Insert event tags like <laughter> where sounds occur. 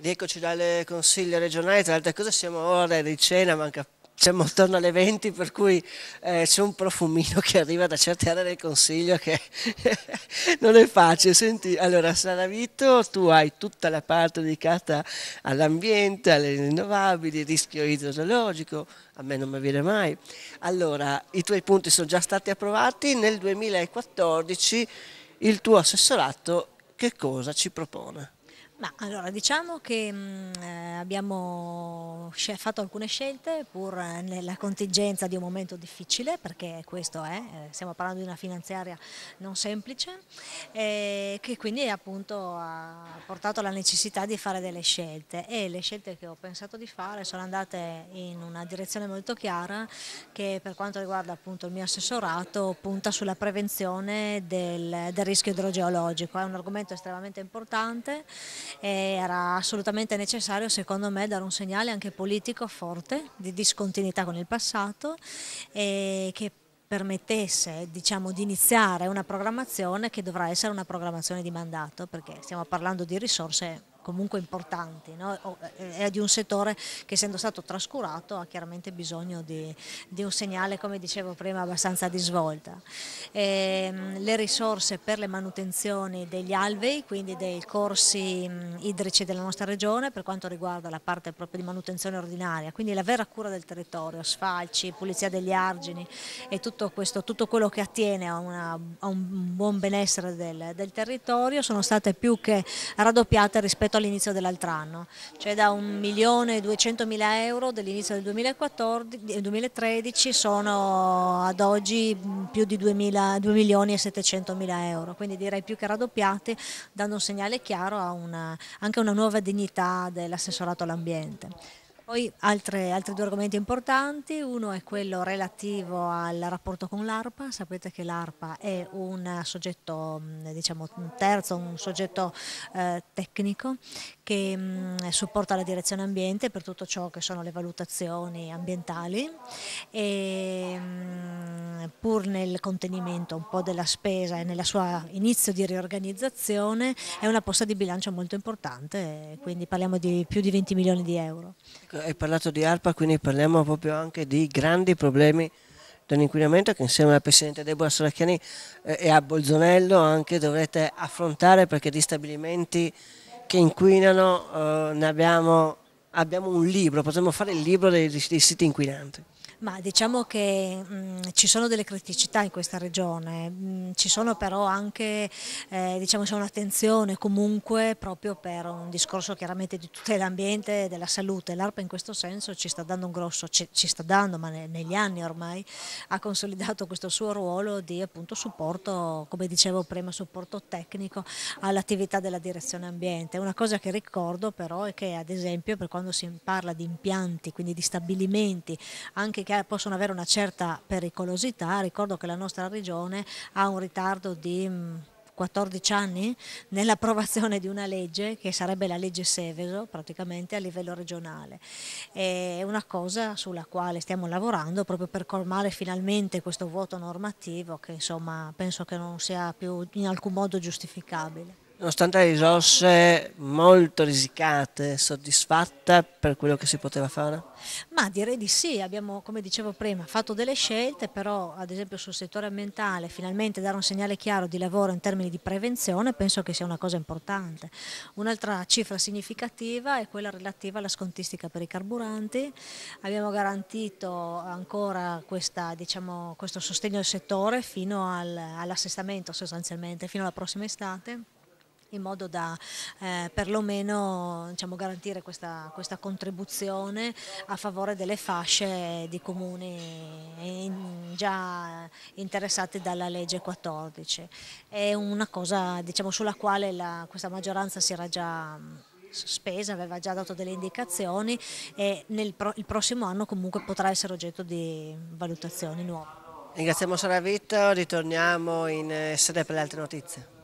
Rieccoci dalle consiglie regionali, tra le altre cose siamo ora di cena, manca siamo attorno alle 20 per cui eh, c'è un profumino che arriva da certe aree del consiglio che <laughs> non è facile. Senti, allora Sara Vito, tu hai tutta la parte dedicata all'ambiente, alle rinnovabili, rischio idrogeologico, a me non mi viene mai. Allora, i tuoi punti sono già stati approvati, nel 2014 il tuo assessorato che cosa ci propone? Ma allora diciamo che mh, mm, eh, abbiamo fatto alcune scelte pur eh, nella contingenza di un momento difficile perché questo è, eh, stiamo parlando di una finanziaria non semplice eh, che quindi appunto ha portato alla necessità di fare delle scelte e le scelte che ho pensato di fare sono andate in una direzione molto chiara che per quanto riguarda appunto il mio assessorato punta sulla prevenzione del, del rischio idrogeologico, è un argomento estremamente importante era assolutamente necessario secondo me dare un segnale anche politico forte di discontinuità con il passato e che permettesse diciamo, di iniziare una programmazione che dovrà essere una programmazione di mandato perché stiamo parlando di risorse comunque importanti, no? Eh, è di un settore che essendo stato trascurato ha chiaramente bisogno di, di un segnale, come dicevo prima, abbastanza di svolta. E, ehm, le risorse per le manutenzioni degli alvei, quindi dei corsi idrici della nostra regione per quanto riguarda la parte proprio di manutenzione ordinaria, quindi la vera cura del territorio, sfalci, pulizia degli argini e tutto, questo, tutto quello che attiene a, una, a un buon benessere del, del territorio sono state più che raddoppiate rispetto a all'inizio dell'altro anno, cioè da 1.200.000 euro dell'inizio del 2014, 2013 eh, sono ad oggi mm, più di 2.700.000 euro, quindi direi più che raddoppiati, dando un segnale chiaro a una, anche a una nuova dignità dell'assessorato all'ambiente. Poi altre, altri due argomenti importanti, uno è quello relativo al rapporto con l'ARPA, sapete che l'ARPA è un soggetto, diciamo un terzo, un soggetto eh, tecnico che mh, supporta la direzione ambiente per tutto ciò che sono le valutazioni ambientali e, mh, pur nel contenimento un po' della spesa e nella sua inizio di riorganizzazione, è una posta di bilancio molto importante, quindi parliamo di più di 20 milioni di euro. Ecco, hai parlato di ARPA, quindi parliamo proprio anche di grandi problemi dell'inquinamento che insieme alla Presidente Deborah Soracchiani eh, e a Bolzonello anche dovrete affrontare perché di stabilimenti che inquinano eh, abbiamo, abbiamo, un libro, potremmo fare il libro dei, dei siti inquinanti. Ma diciamo che mh, mm, ci sono delle criticità in questa regione, mh, mm, ci sono però anche eh, diciamo, un'attenzione comunque proprio per un discorso chiaramente di tutela ambiente e della salute. L'ARPA in questo senso ci sta dando un grosso, ci, ci sta dando, ma ne, negli anni ormai ha consolidato questo suo ruolo di appunto supporto, come dicevo prima, supporto tecnico all'attività della direzione ambiente. Una cosa che ricordo però è che ad esempio per quando si parla di impianti, quindi di stabilimenti, anche che possono avere una certa pericolosità. Ricordo che la nostra regione ha un ritardo di... 14 mm, anni nell'approvazione di una legge che sarebbe la legge Seveso praticamente a livello regionale. È una cosa sulla quale stiamo lavorando proprio per colmare finalmente questo vuoto normativo che insomma penso che non sia più in alcun modo giustificabile nonostante le risorse molto risicate, soddisfatta per quello che si poteva fare? Ma direi di sì, abbiamo come dicevo prima fatto delle scelte, però ad esempio sul settore ambientale finalmente dare un segnale chiaro di lavoro in termini di prevenzione penso che sia una cosa importante. Un'altra cifra significativa è quella relativa alla scontistica per i carburanti, abbiamo garantito ancora questa, diciamo, questo sostegno al settore fino al, all'assestamento sostanzialmente, fino alla prossima estate in modo da eh, perlomeno diciamo, garantire questa, questa, contribuzione a favore delle fasce di comuni in, già interessate dalla legge 14. È una cosa diciamo, sulla quale la, questa maggioranza si era già spesa, aveva già dato delle indicazioni e nel pro, il prossimo anno comunque potrà essere oggetto di valutazioni nuove. Ringraziamo Sara Vitto, ritorniamo in eh, sede per le altre notizie.